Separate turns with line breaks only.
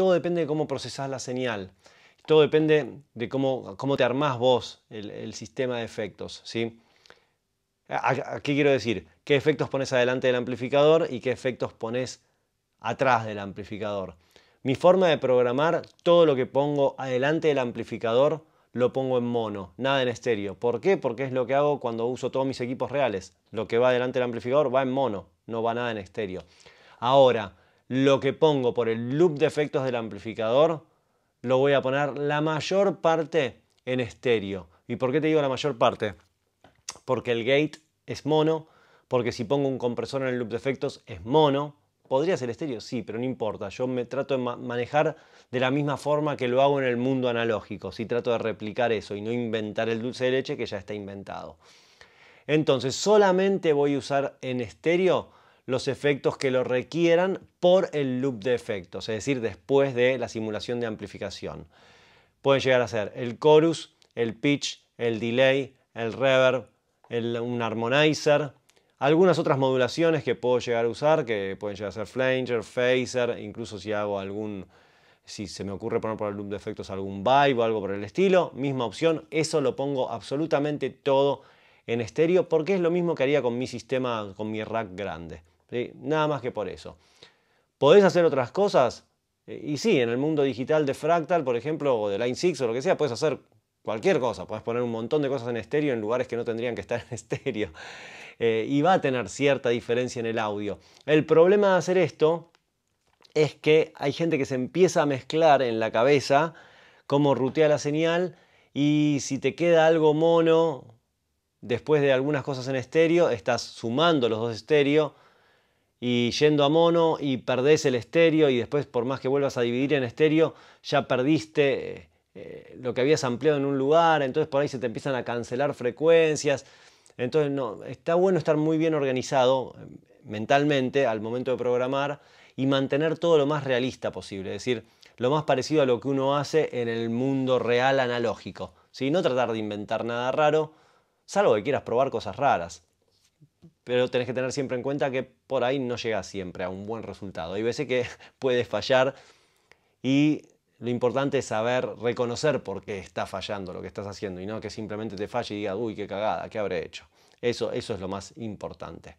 todo depende de cómo procesás la señal. Todo depende de cómo, te armás vos el, sistema de efectos. ¿sí? qué quiero decir? ¿Qué efectos pones adelante del amplificador y qué efectos pones atrás del amplificador? Mi forma de programar, todo lo que pongo adelante del amplificador lo pongo en mono, nada en estéreo. ¿Por qué? Porque es lo que hago cuando uso todos mis equipos reales. Lo que va adelante del amplificador va en mono, no va nada en estéreo. Ahora, lo que pongo por el loop de efectos del amplificador, lo voy a poner la mayor parte en estéreo. ¿Y por qué te digo la mayor parte? Porque el gate es mono, porque si pongo un compresor en el loop de efectos es mono. Podría ser estéreo, sí, pero no importa. Yo me trato de manejar de la misma forma que lo hago en el mundo analógico. si trato de replicar eso y no inventar el dulce de leche que ya está inventado. Entonces, solamente voy a usar en estéreo los efectos que lo requieran por el loop de efectos, es decir, después de la simulación de amplificación. Pueden llegar a ser el chorus, el pitch, el delay, el reverb, un harmonizer, algunas otras modulaciones que puedo llegar a usar, que pueden llegar a ser flanger, phaser, incluso si hago algún, si se me ocurre poner por el loop de efectos algún vibe o algo por el estilo, misma opción, eso lo pongo absolutamente todo en estéreo porque es lo mismo que haría con mi sistema, con mi rack grande. Nada más que por eso. ¿Podés hacer otras cosas? Eh, y sí, en el mundo digital de Fractal, por ejemplo, o de Line 6 o lo que sea, puedes hacer cualquier cosa. Puedes poner un montón de cosas en estéreo en lugares que no tendrían que estar en estéreo. Eh, y va a tener cierta diferencia en el audio. El problema de hacer esto es que hay gente que se empieza a mezclar en la cabeza cómo rutea la señal y si te queda algo mono después de algunas cosas en estéreo, estás sumando los dos estéreo y yendo a mono y perdés el estéreo y después por más que vuelvas a dividir en estéreo, ya perdiste eh, eh, lo que habías ampliado en un lugar, entonces por ahí se te empiezan a cancelar frecuencias. Entonces, no, está bueno estar muy bien organizado em, mentalmente al momento de programar y mantener todo lo más realista posible, es decir, lo más parecido a lo que uno hace en el mundo real analógico. No tratar de inventar nada raro, salvo que quieras probar cosas raras pero tenés que tener siempre en cuenta que por ahí no llegas siempre a un buen resultado. Hay veces que puedes fallar y lo importante es saber reconocer por qué está fallando lo que estás haciendo y no que simplemente te falle y digas, uy, qué cagada, qué habré hecho. Eso, eso es lo más importante.